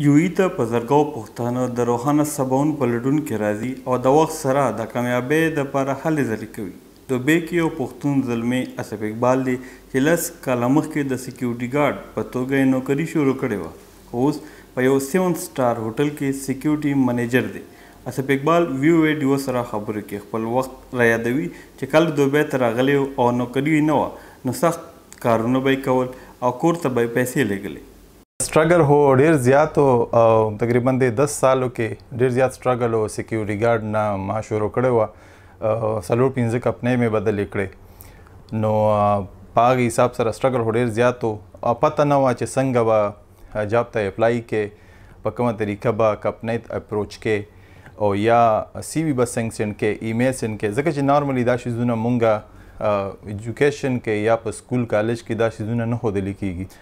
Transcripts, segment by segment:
یوې ته په زرګاو پښتانه د روښانه سباوون په لټون کې راځي او د وخت سره د کامیابۍ دپاره هلې ځلې کوي دوبۍ کې یو پښتون زلمی اسف اقبال دی چې لس کاله مخکې د سکیورټي ګارډ په توګه یې نوکري شروع کړې وه اوس په یو سیون سټار هوټل کې سکیورټي منیجر دی اسف اقبال ویو ویډیو سره خبرې کې خپل وخت را یادوي چې کله دوبۍ ته راغلی او نوکري نه وه نو سخت کارونه به یې کول او کور ته به یې پیسې لېږلې سټرګل هو ډیر زیات او تقریبا د 10 سالو کې ډیر زیات سټرګل او سکیورټي ګارد نه ما شروع کړو سلور پینځه کپنې مې بدل کړې نو پاغه حساب سره سټرګل هو ډیر زیات او پته نه و چې څنګه به جاب ته اپلای کې په کومه طریقه به کپنې اپروچ کې او یا سی وی بس سنکشن کې ایمیل سن کې ځکه چې نارملی دا شی زونه مونږه ایجوکیشن کې یا په سکول کالج کې دا شی زونه نه هودل کیږي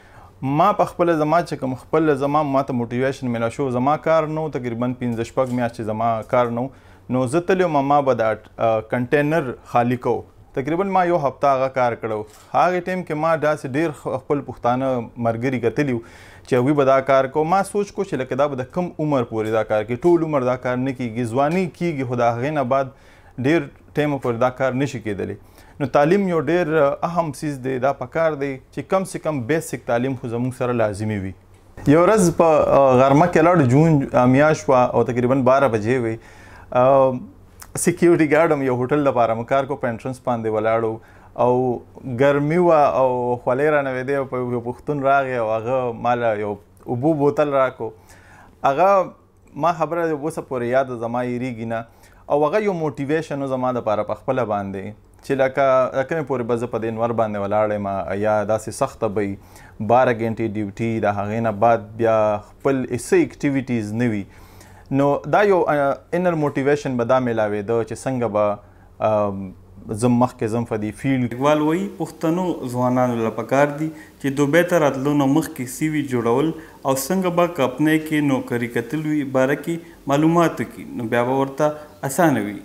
ما په خپل زما چې کوم خپل زما ما ته موټیویشن ملا شو زما کار نو تقریبا 15 شپږ میاشتې زما کار نو نو زه تللی ما به دا کنټینر خالی کو تقریبا ما یو هفته هغه کار کړو هغه ټیم کې ما داسې ډیر خپل پښتانه مرګري کتلی چې وی به دا کار کو ما سوچ کو چې لکه دا به د کم عمر پورې دا کار کې ټول عمر دا کار نه کیږي ځواني کیږي خدا هغه نه بعد ډیر ټیم پر دا کار نشي کېدلی نو تعلیم یو ډیر اهم سیز دی دا پکار دی چې کم سي کم بیسیک تعلیم خو زموږ سره لازمی وي یو ورځ په غرمه کې لاړ جون میاش وا او تقریبا 12 بجې وي سکیورټي ګارډ یو هوټل لپاره مکار کو پینټرنس باندې ولاړو او ګرمي وا او خولې را نوې دی په یو پښتون راغی او هغه مال یو ابو بوتل راکو هغه ما خبره وسه پورې یاد زما یریږي نه او هغه یو موټیویشن زما د لپاره په خپل باندې چې لکه د کومې پورې به زه په دې انور باندې ولاړ یم یا داسې سخته به وي باره ګنټې ډیوټي د هغې نه بعد بیا خپل څه اکټیویټیز نه وي نو دا یو انر موټیویشن به دا میلاوېده چې څنګه به زم مخکې زم په دې فیلډ لیکوال وایي پښتنو ځوانانو له پکار دي چې دوبۍ ته راتلو نه مخکې سی وي جوړول او څنګه به کپنۍ کې نوکري کتل وي باره کې معلومات کې نو بیا به ورته اسانه وي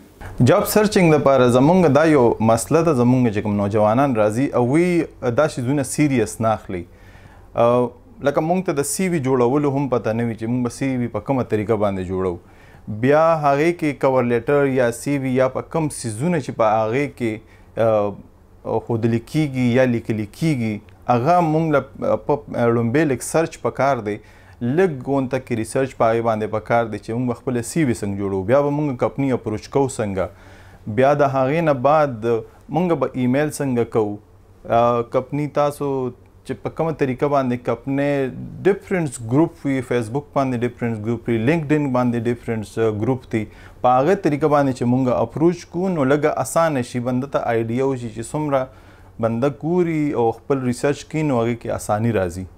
جاب سرچینګ لپاره زمونږ دا یو مسله ده زمونږ چې کوم نوجوانان راځي او وی دا شیزونه سیریس ناخلي لکه مونږ ته د سی وی جوړول هم پته نه وی چې مونږ سی وی په کومه طریقه باندې جوړو بیا هغه کې کور لیټر یا سی وی یا په کم سیزونه چې په هغه کې خود لیکيږي یا لیکل کیږي هغه مونږ په لومبه لیک سرچ پکار دی لګ ګون ته کې ریسرچ پای باندې پکار دی چې موږ خپل سی وی څنګه جوړو بیا به موږ کمپنی اپروچ کو څنګه بیا د هغې نه بعد موږ به ایمیل څنګه کوو کمپنی تاسو چې په کومه طریقه باندې کمپنی ډیفرنس ګروپ وی فیسبوک باندې ډیفرنس ګروپ وی لینکډین باندې ډیفرنس ګروپ دی په هغه طریقه باندې چې موږ اپروچ کو نو لګ اسانه شي بنده ته ائیډیا وشي چې څومره بنده ګوري او خپل ریسرچ کین او هغه کې اساني راځي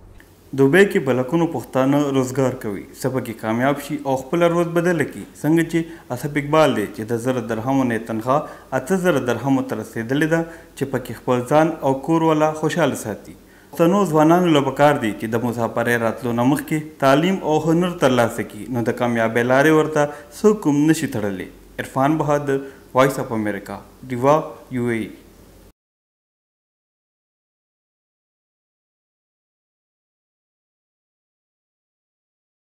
دوبۍ کې په لکونو پښتانه روزګار کوي سبا کې کامیاب شي او خپل ورځ بدل کړي څنګه چې اسف اقبال دی چې د زر درهمو نه تنخواه اته زر درهمو تر رسیدلې ده چې پکې خپل ځان او کور ولا خوشاله ساتي پښتنو ځوانانو له پکار دي چې د مسافرۍ راتلو نه مخکې تعلیم او هنر ترلاسه کړي نو د کامیابۍ لارې ورته څوک هم نشي تړلی عرفان بهادر وایس اپ امریکا ډیوا یو ای